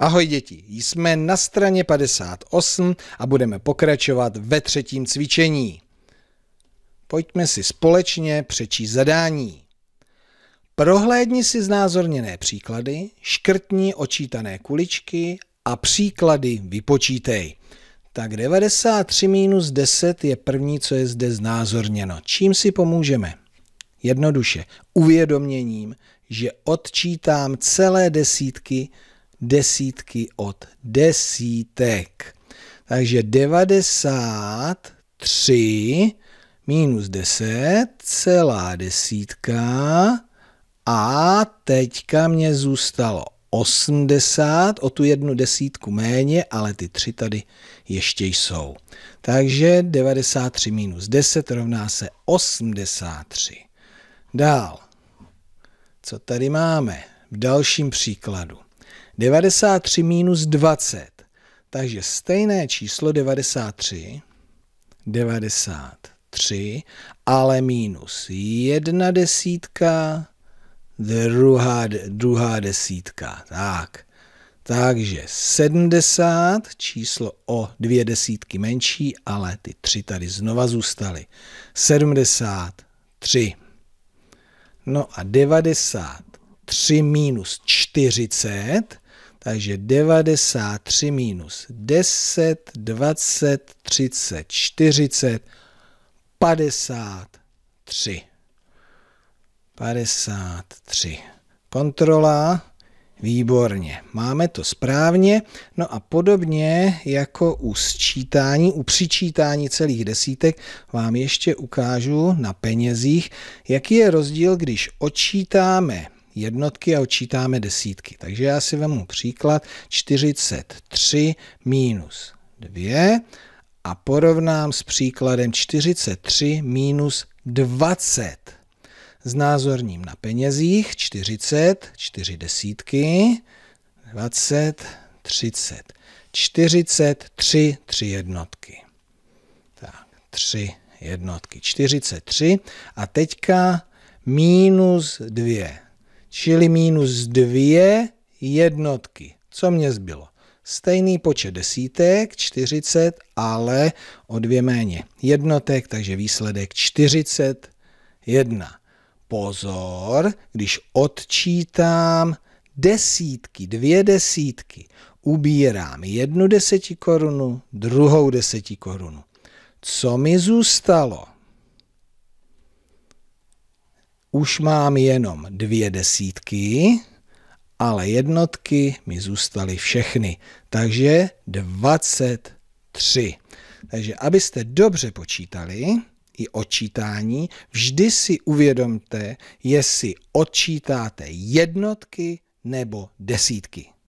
Ahoj děti, jsme na straně 58 a budeme pokračovat ve třetím cvičení. Pojďme si společně přečíst zadání. Prohlédni si znázorněné příklady, škrtni očítané kuličky a příklady vypočítej. Tak 93 minus 10 je první, co je zde znázorněno. Čím si pomůžeme? Jednoduše, uvědoměním, že odčítám celé desítky desítky od desítek. Takže 93 minus 10 celá desítka a teďka mě zůstalo 80, o tu jednu desítku méně, ale ty tři tady ještě jsou. Takže 93 minus 10 rovná se 83. Dál, co tady máme v dalším příkladu? 93 minus 20. Takže stejné číslo 93, 93, ale minus jedna desítka, druhá, druhá desítka. Tak. Takže 70, číslo o dvě desítky menší, ale ty tři tady znova zůstaly. 73. No a 93 minus 40, takže 93 minus 10, 20, 30, 40, 53. 53. Kontrola. Výborně, máme to správně. No a podobně jako u sčítání, u přičítání celých desítek, vám ještě ukážu na penězích, jaký je rozdíl, když odčítáme jednotky a odčítáme desítky. Takže já si vemu příklad 43 minus 2 a porovnám s příkladem 43 minus 20. Znázorním na penězích 40, 4 desítky, 20, 30. 43, 3 jednotky. Tak, 3 jednotky, 43. A teďka minus 2 čili minus dvě jednotky. Co mě zbylo? Stejný počet desítek, 40, ale o dvě méně jednotek, takže výsledek 41. Pozor, když odčítám desítky, dvě desítky, ubírám jednu desetikorunu, druhou desetikorunu. Co mi zůstalo? Už mám jenom dvě desítky, ale jednotky mi zůstaly všechny. Takže 23. Takže abyste dobře počítali i odčítání, vždy si uvědomte, jestli odčítáte jednotky nebo desítky.